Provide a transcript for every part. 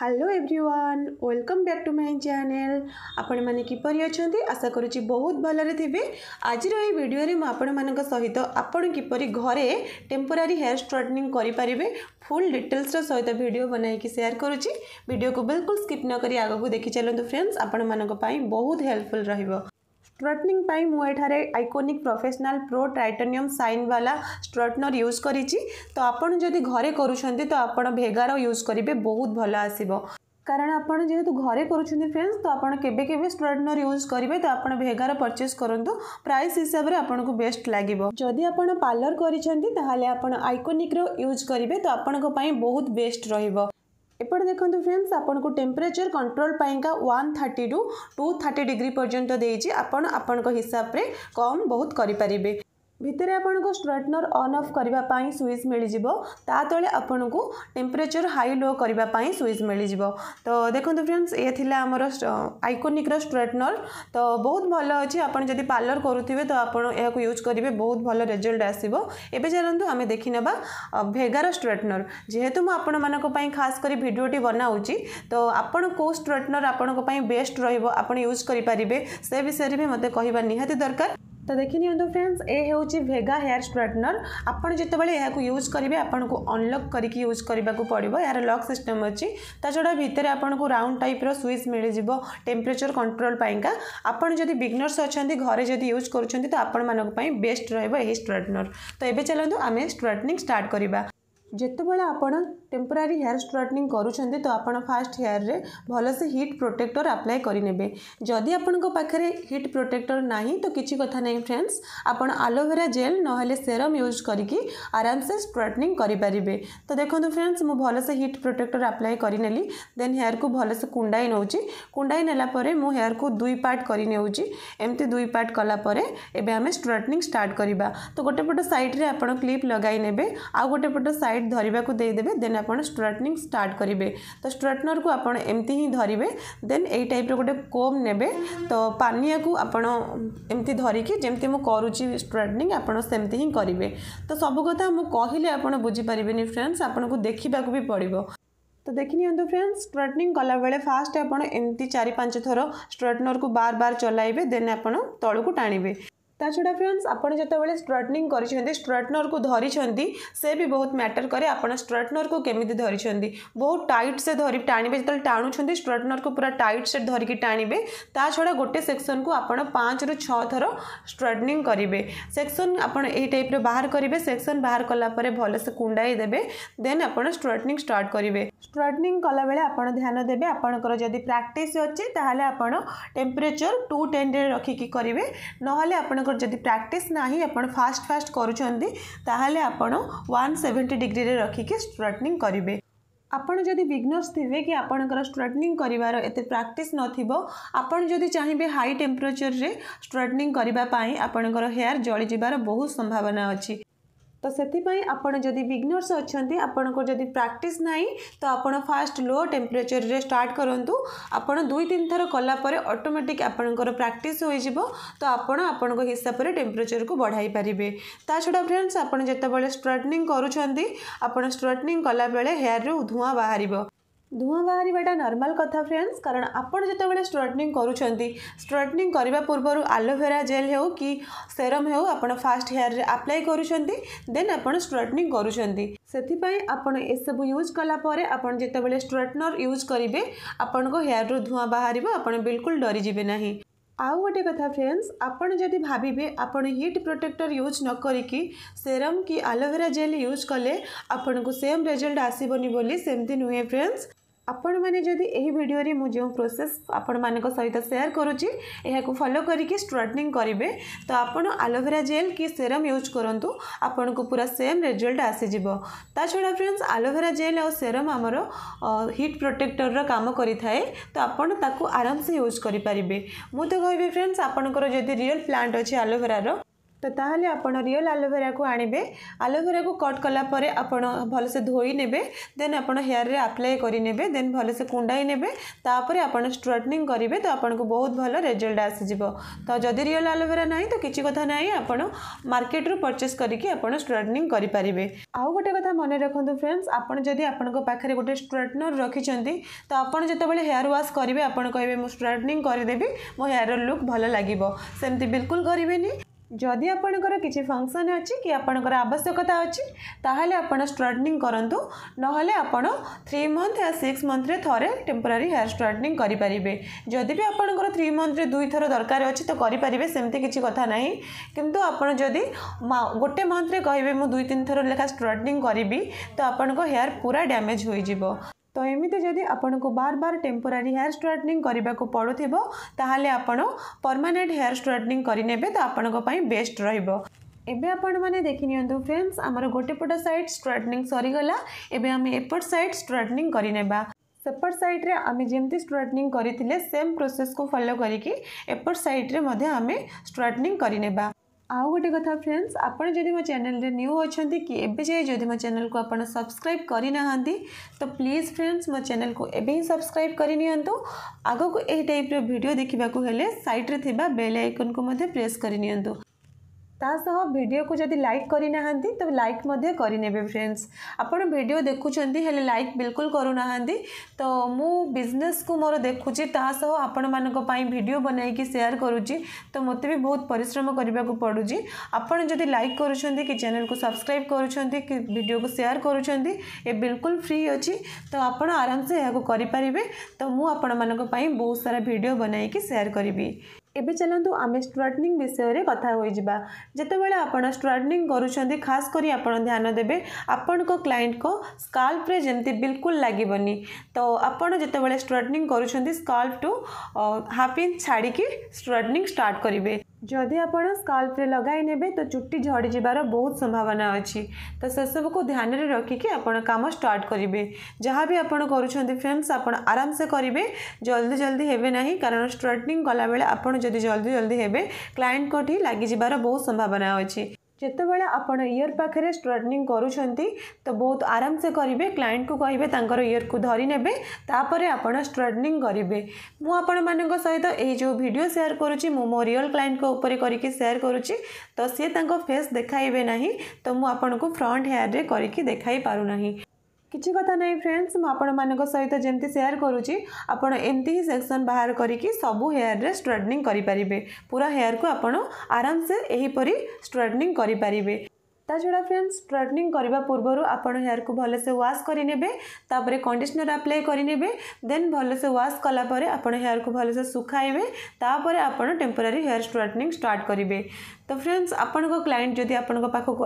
hello everyone welcome back to my channel ଆପଣମାନେ କିପରି ଅଛନ୍ତି ଆଶା କରୁଛି ବହୁତ ଭଲରେ ଥିବେ ଆଜିର ଏହି ଭିଡ଼ିଓରେ ମୁଁ ଆପଣମାନଙ୍କ ସହିତ ଆପଣ କିପରି ଘରେ ଟେମ୍ପୋରାରୀ ହେୟାର୍ ଷ୍ଟ୍ରେଟନିଂ କରିପାରିବେ ଫୁଲ୍ ଡିଟେଲ୍ସର ସହିତ ଭିଡ଼ିଓ ବନାଇକି ସେୟାର କରୁଛି ଭିଡ଼ିଓକୁ ବିଲକୁଲ ସ୍କିପ୍ ନ କରି ଆଗକୁ ଦେଖି ଚାଲନ୍ତୁ ଫ୍ରେଣ୍ଡସ୍ ଆପଣମାନଙ୍କ ପାଇଁ ବହୁତ ହେଲ୍ପଫୁଲ୍ ରହିବ સ્ટ્રટનિંગ ପାଇଁ ମୁଁ ଏଠାରେ iconic professional pro titanium shine ବାଲା ଷ୍ଟ୍ରଟନର୍ ୟୁଜ୍ କରିଛି ତ ଆପଣ ଯଦି ଘରେ କରୁଛନ୍ତି ତ ଆପଣ ଭେଗାର ୟୁଜ୍ କରିବେ ବହୁତ ଭଲ ଆସିବ କାରଣ ଆପଣ ଯେହେତୁ ଘରେ କରୁଛନ୍ତି ଫ୍ରେଣ୍ଡସ୍ ତ ଆପଣ କେବେ କେବେ ଷ୍ଟ୍ରେଟନର୍ ୟୁଜ୍ କରିବେ ତ ଆପଣ ଭେଗାର ପରଚେସ୍ କରନ୍ତୁ ପ୍ରାଇସ୍ ହିସାବରେ ଆପଣଙ୍କୁ ବେଷ୍ଟ ଲାଗିବ ଯଦି ଆପଣ ପାର୍ଲର କରିଛନ୍ତି ତାହେଲେ ଆପଣ ଆଇକୋନିକ୍ର ୟୁଜ୍ କରିବେ ତ ଆପଣଙ୍କ ପାଇଁ ବହୁତ ବେଷ୍ଟ ରହିବ एपट देखते फ्रेंड्स आपको टेम्परेचर कंट्रोल पाईका one thirty to two thirty degree पर्यटन देखिए आपड़ आपण हिसाब से कम बहुत करें ଭିତରେ ଆପଣଙ୍କୁ ଷ୍ଟ୍ରେଟନର୍ ଅନ୍ ଅଫ୍ କରିବା ପାଇଁ ସୁଇଚ୍ ମିଳିଯିବ ତା ତଳେ ଆପଣଙ୍କୁ ଟେମ୍ପରେଚର୍ ହାଇ ଲୋ କରିବା ପାଇଁ ସୁଇଚ୍ ମିଳିଯିବ ତ ଦେଖନ୍ତୁ ଫ୍ରେଣ୍ଡସ୍ ଏ ଥିଲା ଆମର ଆଇକୋନିକ୍ର ଷ୍ଟ୍ରେଟନର୍ ତ ବହୁତ ଭଲ ଅଛି ଆପଣ ଯଦି ପାର୍ଲର୍ କରୁଥିବେ ତ ଆପଣ ଏହାକୁ ୟୁଜ୍ କରିବେ ବହୁତ ଭଲ ରେଜଲ୍ଟ ଆସିବ ଏବେ ଚାଲନ୍ତୁ ଆମେ ଦେଖିନେବା ଭେଗାର ଷ୍ଟ୍ରେଟନର୍ ଯେହେତୁ ମୁଁ ଆପଣମାନଙ୍କ ପାଇଁ ଖାସ୍ କରି ଭିଡ଼ିଓଟି ବନାଉଛି ତ ଆପଣ କେଉଁ ଷ୍ଟ୍ରେଟନର୍ ଆପଣଙ୍କ ପାଇଁ ବେଷ୍ଟ ରହିବ ଆପଣ ୟୁଜ୍ କରିପାରିବେ ସେ ବିଷୟରେ ବି ମୋତେ କହିବା ନିହାତି ଦରକାର तो देखनी फ्रेंड्स ये हूँ भेगा हेयर स्ट्रेटनर आपड़ जो यहाँ यूज करेंगे आपन को अनलक करके यूज करने को पड़ो यार लक सिस्टम अच्छी ता छा भितर आपको राउंड टाइप रुईज मिल जाव टेम्परेचर कंट्रोल का आपड़ जब बिगनर्स अच्छा घरे जब यूज करें तो आपण मैं बेस्ट रही स्ट्रेटनर तो ये चलो आम स्ट्रेटनिंग स्टार्ट करवा ଯେତେବେଳେ ଆପଣ ଟେମ୍ପୋରାରୀ ହେୟାର ଷ୍ଟ୍ରେଟନିଂ କରୁଛନ୍ତି ତ ଆପଣ ଫାଷ୍ଟ ହେୟାରରେ ଭଲସେ ହିଟ୍ ପ୍ରୋଟେକ୍ଟର ଆପ୍ଲାଏ କରିନେବେ ଯଦି ଆପଣଙ୍କ ପାଖରେ ହିଟ୍ ପ୍ରୋଟେକ୍ଟର ନାହିଁ ତ କିଛି କଥା ନାହିଁ ଫ୍ରେଣ୍ଡସ୍ ଆପଣ ଆଲୋଭେରା ଜେଲ୍ ନହେଲେ ସେରମ୍ ୟୁଜ୍ କରିକି ଆରାମସେ ଷ୍ଟ୍ରେଟନିଂ କରିପାରିବେ ତ ଦେଖନ୍ତୁ ଫ୍ରେଣ୍ଡସ୍ ମୁଁ ଭଲସେ ହିଟ୍ ପ୍ରୋଟେକ୍ଟର ଆପ୍ଲାଏ କରିନେଲି ଦେନ୍ ହେୟାରକୁ ଭଲସେ କୁଣ୍ଡାଇ ନେଉଛି କୁଣ୍ଡାଇ ନେଲା ପରେ ମୁଁ ହେୟାରକୁ ଦୁଇ ପାର୍ଟ କରିନେଉଛି ଏମିତି ଦୁଇ ପାର୍ଟ କଲା ପରେ ଏବେ ଆମେ ଷ୍ଟ୍ରେଟନିଂ ଷ୍ଟାର୍ଟ କରିବା ତ ଗୋଟେ ପଟ ସାଇଡ଼୍ରେ ଆପଣ କ୍ଲିପ୍ ଲଗାଇ ନେବେ ଆଉ ଗୋଟେ ପଟ ସାଇଡ଼୍ ଟାଇଟ୍ ଧରିବାକୁ ଦେଇଦେବେ ଦେନ୍ ଆପଣ ଷ୍ଟ୍ରେଟନିଂ ଷ୍ଟାର୍ଟ କରିବେ ତ ଷ୍ଟ୍ରେଟନର୍କୁ ଆପଣ ଏମିତି ହିଁ ଧରିବେ ଦେନ୍ ଏଇ ଟାଇପ୍ର ଗୋଟେ କୋମ୍ ନେବେ ତ ପାନିଆକୁ ଆପଣ ଏମିତି ଧରିକି ଯେମିତି ମୁଁ କରୁଛି ଷ୍ଟ୍ରେଟନିଂ ଆପଣ ସେମିତି ହିଁ କରିବେ ତ ସବୁ କଥା ମୁଁ କହିଲେ ଆପଣ ବୁଝିପାରିବେନି ଫ୍ରେଣ୍ଡସ୍ ଆପଣଙ୍କୁ ଦେଖିବାକୁ ବି ପଡ଼ିବ ତ ଦେଖିନିଅନ୍ତୁ ଫ୍ରେଣ୍ଡସ୍ ଷ୍ଟ୍ରେଟନିଂ କଲାବେଳେ ଫାଷ୍ଟ ଆପଣ ଏମିତି ଚାରି ପାଞ୍ଚ ଥର ଷ୍ଟ୍ରେଟନର୍କୁ ବାର ବାର ଚଲାଇବେ ଦେନ୍ ଆପଣ ତଳକୁ ଟାଣିବେ তা ছড়া ফ্রেন্ডস আপনার যেতবে স্ট্রটনিং করছেন স্ট্রটনরু ধরিছেন সে বি বহুত ম্যাটর করে আপনার স্ট্রটনরু কেমিতি ধরিছেন বহু টাইট সে ধরি টাণবে যেত টাণুছেন স্ট্রটনরু পুরা টাইট সে ধরিকি টাণবে তা ছড়া গোটে সেকশনকু আপনার পাঁচরু ছথর স্ট্রটনিং করবে সেকশন আপনার এই টাইপ্র বাহার করবে সেকশন বাহার কলাপরে ভালসে কুণ্ডাই দেবে দেন আপনার স্ট্রটনিং স্টার্ট করবে স্ট্রটনিং কলাবেলে আপনার ধ্যান দেবে আপনার যদি প্রাকটিস অছে তাহলে আপনার টেম্পরেচর টু টেন্ডে রখিকি করবে নহলে আপনার ଆପଣଙ୍କର ଯଦି ପ୍ରାକ୍ଟିସ୍ ନାହିଁ ଆପଣ ଫାଷ୍ଟ ଫାଷ୍ଟ କରୁଛନ୍ତି ତାହେଲେ ଆପଣ ୱାନ୍ ସେଭେଣ୍ଟି ଡିଗ୍ରୀରେ ରଖିକି ଷ୍ଟ୍ରଟନିଂ କରିବେ ଆପଣ ଯଦି ବିଗନର୍ସ ଥିବେ କି ଆପଣଙ୍କର ଷ୍ଟ୍ରଟନିଂ କରିବାର ଏତେ ପ୍ରାକ୍ଟିସ୍ ନଥିବ ଆପଣ ଯଦି ଚାହିଁବେ ହାଇ ଟେମ୍ପରେଚର୍ରେ ଷ୍ଟ୍ରଟନିଂ କରିବା ପାଇଁ ଆପଣଙ୍କର ହେୟାର୍ ଜଳିଯିବାର ବହୁତ ସମ୍ଭାବନା ଅଛି ତ ସେଥିପାଇଁ ଆପଣ ଯଦି ବିଗିନର୍ସ ଅଛନ୍ତି ଆପଣଙ୍କର ଯଦି ପ୍ରାକ୍ଟିସ୍ ନାହିଁ ତ ଆପଣ ଫାଷ୍ଟ ଲୋ ଟେମ୍ପରେଚର୍ରେ ଷ୍ଟାର୍ଟ କରନ୍ତୁ ଆପଣ ଦୁଇ ତିନି ଥର କଲା ପରେ ଅଟୋମେଟିକ୍ ଆପଣଙ୍କର ପ୍ରାକ୍ଟିସ୍ ହୋଇଯିବ ତ ଆପଣ ଆପଣଙ୍କ ହିସାବରେ ଟେମ୍ପରେଚର୍କୁ ବଢ଼ାଇ ପାରିବେ ତା ଛଡ଼ା ଫ୍ରେଣ୍ଡସ୍ ଆପଣ ଯେତେବେଳେ ଷ୍ଟ୍ରେଟନିଂ କରୁଛନ୍ତି ଆପଣ ଷ୍ଟ୍ରେଟନିଂ କଲାବେଳେ ହେୟାରରୁ ଧୂଆଁ ବାହାରିବ धूआ बाहर नर्माल कथ फ्रेंड्स कारण आपड़ जो बड़े स्ट्रटनिंग करट्रटनिंग करने पूर्व आलोभेरा जेल हो कि सेरम हो फास्ट हेयर आप्लाय कर देन आप आपड़ स्ट्रटनिंग करसबू यूज कालापर आपड़े स्ट्रटनर यूज करेंगे आपण को हेयर रु धूआ बाहर आप बिल्कुल डरी जी ना आउ गोटे कथा फ्रेंड्स आपड़ जब भावे आपड़ हिट प्रोटेक्टर यूज न करी सेरम कि आलोवेरा जेल यूज कले आपण को सेम रेजल्ट आसबन बोली सेमती नुहे फ्रेंड्स ଆପଣମାନେ ଯଦି ଏହି ଭିଡ଼ିଓରେ ମୁଁ ଯେଉଁ ପ୍ରୋସେସ୍ ଆପଣମାନଙ୍କ ସହିତ ସେୟାର କରୁଛି ଏହାକୁ ଫଲୋ କରିକି ଷ୍ଟ୍ରଟନିଂ କରିବେ ତ ଆପଣ ଆଲୋଭେରା ଜେଲ୍ କି ସେରମ୍ ୟୁଜ୍ କରନ୍ତୁ ଆପଣଙ୍କୁ ପୁରା ସେମ୍ ରେଜଲ୍ଟ ଆସିଯିବ ତା ଛଡ଼ା ଫ୍ରେଣ୍ଡସ୍ ଆଲୋଭେରା ଜେଲ୍ ଆଉ ସେରମ୍ ଆମର ହିଟ୍ ପ୍ରୋଟେକ୍ଟରର କାମ କରିଥାଏ ତ ଆପଣ ତାକୁ ଆରାମସେ ୟୁଜ୍ କରିପାରିବେ ମୁଁ ତ କହିବି ଫ୍ରେଣ୍ଡସ୍ ଆପଣଙ୍କର ଯଦି ରିଅଲ୍ ପ୍ଲାଣ୍ଟ ଅଛି ଆଲୋଭେରାର ତ ତାହେଲେ ଆପଣ ରିଅଲ୍ ଆଲୋଭେରାକୁ ଆଣିବେ ଆଲୋଭେରାକୁ କଟ୍ କଲା ପରେ ଆପଣ ଭଲସେ ଧୋଇ ନେବେ ଦେନ୍ ଆପଣ ହେୟାରରେ ଆପ୍ଲାଏ କରିନେବେ ଦେନ୍ ଭଲସେ କୁଣ୍ଡାଇ ନେବେ ତାପରେ ଆପଣ ଷ୍ଟ୍ରେଟନିଂ କରିବେ ତ ଆପଣଙ୍କୁ ବହୁତ ଭଲ ରେଜଲ୍ଟ ଆସିଯିବ ତ ଯଦି ରିଅଲ୍ ଆଲୋଭେରା ନାହିଁ ତ କିଛି କଥା ନାହିଁ ଆପଣ ମାର୍କେଟରୁ ପରଚେସ୍ କରିକି ଆପଣ ଷ୍ଟ୍ରେଟନିଂ କରିପାରିବେ ଆଉ ଗୋଟେ କଥା ମନେ ରଖନ୍ତୁ ଫ୍ରେଣ୍ଡସ୍ ଆପଣ ଯଦି ଆପଣଙ୍କ ପାଖରେ ଗୋଟେ ଷ୍ଟ୍ରେଟନର୍ ରଖିଛନ୍ତି ତ ଆପଣ ଯେତେବେଳେ ହେୟାର ୱାଶ୍ କରିବେ ଆପଣ କହିବେ ମୁଁ ଷ୍ଟ୍ରେଟନିଂ କରିଦେବି ମୋ ହେୟାରର ଲୁକ୍ ଭଲ ଲାଗିବ ସେମିତି ବିଲକୁଲ କରିବେନି ଯଦି ଆପଣଙ୍କର କିଛି ଫଙ୍କସନ୍ ଅଛି କି ଆପଣଙ୍କର ଆବଶ୍ୟକତା ଅଛି ତାହେଲେ ଆପଣ ଷ୍ଟ୍ରେଟନିଂ କରନ୍ତୁ ନହେଲେ ଆପଣ ଥ୍ରୀ ମନ୍ଥ ୟା ସିକ୍ସ ମନ୍ଥରେ ଥରେ ଟେମ୍ପୋରାରୀ ହେୟାର୍ ଷ୍ଟ୍ରେଟନିଂ କରିପାରିବେ ଯଦି ବି ଆପଣଙ୍କର ଥ୍ରୀ ମନ୍ଥରେ ଦୁଇଥର ଦରକାର ଅଛି ତ କରିପାରିବେ ସେମିତି କିଛି କଥା ନାହିଁ କିନ୍ତୁ ଆପଣ ଯଦି ଗୋଟେ ମନ୍ଥରେ କହିବେ ମୁଁ ଦୁଇ ତିନି ଥର ଲେଖା ଷ୍ଟ୍ରେଟନିଂ କରିବି ତ ଆପଣଙ୍କ ହେୟାର୍ ପୁରା ଡ୍ୟାମେଜ୍ ହୋଇଯିବ ତ ଏମିତି ଯଦି ଆପଣଙ୍କୁ ବାର ବାର ଟେମ୍ପୋରାରୀ ହେୟାର ଷ୍ଟ୍ରେଟନିଂ କରିବାକୁ ପଡ଼ୁଥିବ ତାହେଲେ ଆପଣ ପରମାନେଣ୍ଟ ହେୟାର ଷ୍ଟ୍ରେଟନିଂ କରିନେବେ ତ ଆପଣଙ୍କ ପାଇଁ ବେଷ୍ଟ ରହିବ ଏବେ ଆପଣମାନେ ଦେଖିନିଅନ୍ତୁ ଫ୍ରେଣ୍ଡସ୍ ଆମର ଗୋଟେ ପଟ ସାଇଡ଼୍ ଷ୍ଟ୍ରେଟନିଂ ସରିଗଲା ଏବେ ଆମେ ଏପଟ ସାଇଡ଼୍ ଷ୍ଟ୍ରେଟନିଂ କରିନେବା ସେପଟ ସାଇଡ଼୍ରେ ଆମେ ଯେମିତି ଷ୍ଟ୍ରେଟନିଂ କରିଥିଲେ ସେମ୍ ପ୍ରୋସେସ୍କୁ ଫଲୋ କରିକି ଏପଟ ସାଇଡ଼୍ରେ ମଧ୍ୟ ଆମେ ଷ୍ଟ୍ରେଟନିଂ କରିନେବା ଆଉ ଗୋଟେ କଥା ଫ୍ରେଣ୍ଡସ୍ ଆପଣ ଯଦି ମୋ ଚ୍ୟାନେଲରେ ନ୍ୟୁ ଅଛନ୍ତି କି ଏବେ ଯାଏ ଯଦି ମୋ ଚ୍ୟାନେଲକୁ ଆପଣ ସବସ୍କ୍ରାଇବ୍ କରିନାହାନ୍ତି ତ ପ୍ଲିଜ୍ ଫ୍ରେଣ୍ଡସ୍ ମୋ ଚ୍ୟାନେଲକୁ ଏବେ ହିଁ ସବସ୍କ୍ରାଇବ୍ କରିନିଅନ୍ତୁ ଆଗକୁ ଏହି ଟାଇପ୍ର ଭିଡ଼ିଓ ଦେଖିବାକୁ ହେଲେ ସାଇଟ୍ରେ ଥିବା ବେଲ୍ ଆଇକନ୍କୁ ମଧ୍ୟ ପ୍ରେସ୍ କରିନିଅନ୍ତୁ तासह वीडियो को जदि लाइक करना तो लाइक करे फ्रेंड्स आपड़ भिड देखुं लाइक बिलकुल करूना तो मुजनेस को मोर देखुची तासह आपण मानी भिड बन सेयार करुच्ची तो मत भी बहुत परिश्रम करने को पड़ू आपड़ जब लाइक कर चेल को सब्सक्राइब करीडियो को सेयार कर बिलकुल फ्री अच्छी तो आपड़ आराम से यह करें तो मुझे बहुत सारा भिड बन सेयार करी एबे चलंतु आमे स्ट्रटनिंग विषय रे कथा होई जिबा जते बेले आपण स्ट्रटनिंग करूछंदी खास करी आपण ध्यान देबे आपण को क्लाइंट को स्काल्प रे जेंती बिल्कुल लागिबनी तो आपण जते बेले स्ट्रटनिंग करूछंदी स्काल्प टू हाफ इंच छाडी की स्ट्रटनिंग स्टार्ट करिवे ଯଦି ଆପଣ ସ୍କାଲ୍ପରେ ଲଗାଇ ନେବେ ତ ଚୁଟି ଝଡ଼ିଯିବାର ବହୁତ ସମ୍ଭାବନା ଅଛି ତ ସେସବୁକୁ ଧ୍ୟାନରେ ରଖିକି ଆପଣ କାମ ଷ୍ଟାର୍ଟ କରିବେ ଯାହା ବି ଆପଣ କରୁଛନ୍ତି ଫ୍ରେଣ୍ଡସ୍ ଆପଣ ଆରାମସେ କରିବେ ଜଲ୍ଦି ଜଲ୍ଦି ହେବେ ନାହିଁ କାରଣ ଷ୍ଟ୍ରେଟନିଂ କଲାବେଳେ ଆପଣ ଯଦି ଜଲ୍ଦି ଜଲ୍ଦି ହେବେ କ୍ଲାଏଣ୍ଟଙ୍କଠି ଲାଗିଯିବାର ବହୁତ ସମ୍ଭାବନା ଅଛି जितेबाला आप इयर पाखे स्ट्रेटनिंग करुँच तो बहुत आराम से करेंगे क्लाएंट को कहे इयर को धरी तापर आप स्ट्रेटनिंग करेंगे मुझे सहित यही जो भिड सेयार करुँच मो रियल क्लाएंट करके सेयार तो सीता फेस देखा ना तो मुझे फ्रंट हेयर में करके पारना କିଛି କଥା ନାହିଁ ଫ୍ରେଣ୍ଡସ୍ ମୁଁ ଆପଣମାନଙ୍କ ସହିତ ଯେମିତି ସେୟାର କରୁଛି ଆପଣ ଏମିତି ହିଁ ସେକ୍ସନ୍ ବାହାର କରିକି ସବୁ ହେୟାରରେ ଷ୍ଟ୍ରେଟନିଂ କରିପାରିବେ ପୁରା ହେୟାରକୁ ଆପଣ ଆରାମସେ ଏହିପରି ଷ୍ଟ୍ରେଟନିଂ କରିପାରିବେ ता छड़ा फ्रेंड्स स्ट्रेटनिंग करने पूर्व आपड़ हेयर को भले से वाश करेपर कंडिशनर आप्लाय करे देन भले से वाश कलापर आपड़ हेयर को भले से सुखाइबे तापर आपड़ टेम्पोरारी हेयर स्ट्रेटनिंग स्टार्ट करेंगे तो फ्रेंड्स आपण क्लाएंट जदि आप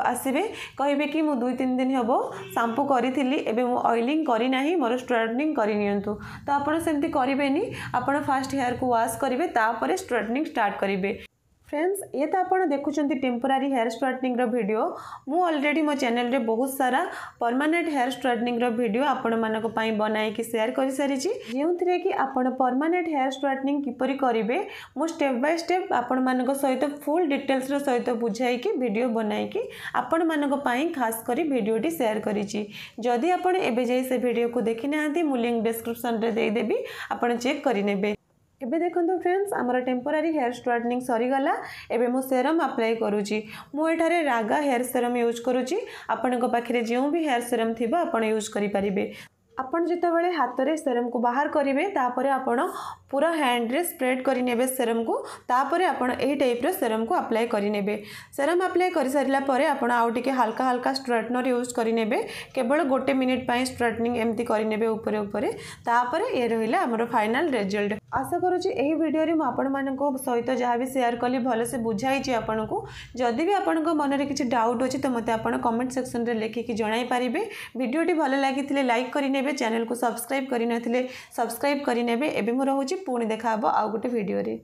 आसबे कहे कि मुझे दुई तीन दिन हम सांपू करी एवं मुझे करना मोर स्ट्रेटनिंग करनी तो आपड़ सेमती करेंगे फास्ट हेयर को वाश करेंगे स्ट्रेटनिंग स्टार्ट करेंगे फ्रेंड्स ये तो आप देखुं टेम्पोरारी हेयर स्ट्रेटनिंग भिडियो मुलरेडी मो चेल बहुत सारा परमानेंट हेयर स्ट्रेटनिंग भिड आपण मानक बनाई सेयार कर सारी जो थे कि आप परमानेंट हेयर स्ट्रेटनिंग किपर करेंगे मुझे स्टेप बै स्टेप आपण मान सहित फुल डिटेल्स सहित बुझाई भिड बनई आपण मानी खास कर भिडटी सेयार करदी आपड़ एवं जाए से भिडियो को देखी ना लिंक डेस्क्रिप्सन देदेवी आप चेक करेबे এবে দেখুন ফ্রেন্ডস আমার টেম্পোরারি হেয়ার স্ট্রেটনিং সরিগলা এবে মু সেরম আপ্লাই করুছি মু এঠারে রাগা হেয়ার সেরম ইউজ করুছি আপনার পাখে যে হেয়ার সেরম থিব আপনার ইউজ করে পারিবে ଆପଣ ଯେତେବେଳେ ହାତରେ ସେରମକୁ ବାହାର କରିବେ ତାପରେ ଆପଣ ପୁରା ହ୍ୟାଣ୍ଡରେ ସ୍ପ୍ରେଡ୍ କରିନେବେ ସେରମକୁ ତାପରେ ଆପଣ ଏହି ଟାଇପ୍ର ସେରମକୁ ଆପ୍ଲାଏ କରିନେବେ ସେରମ୍ ଆପ୍ଲାଏ କରିସାରିଲା ପରେ ଆପଣ ଆଉ ଟିକେ ହାଲକା ହାଲକା ଷ୍ଟ୍ରେଟନର୍ ୟୁଜ୍ କରିନେବେ କେବଳ ଗୋଟେ ମିନିଟ୍ ପାଇଁ ଷ୍ଟ୍ରେଟନିଂ ଏମିତି କରିନେବେ ଉପରେ ଉପରେ ତାପରେ ଏ ରହିଲା ଆମର ଫାଇନାଲ୍ ରେଜଲ୍ଟ ଆଶା କରୁଛି ଏହି ଭିଡ଼ିଓରେ ମୁଁ ଆପଣମାନଙ୍କ ସହିତ ଯାହା ବି ସେୟାର କଲି ଭଲସେ ବୁଝାଇଛି ଆପଣଙ୍କୁ ଯଦି ବି ଆପଣଙ୍କ ମନରେ କିଛି ଡାଉଟ୍ ଅଛି ତ ମୋତେ ଆପଣ କମେଣ୍ଟ ସେକ୍ସନରେ ଲେଖିକି ଜଣାଇପାରିବେ ଭିଡ଼ିଓଟି ଭଲ ଲାଗିଥିଲେ ଲାଇକ୍ କରିନେବେ বে চ্যানেল কো সাবস্ক্রাইব করিন নথিলে সাবস্ক্রাইব করিনেবে এবি মো রহুজি পূরনি দেখাব আও গটি ভিডিও রে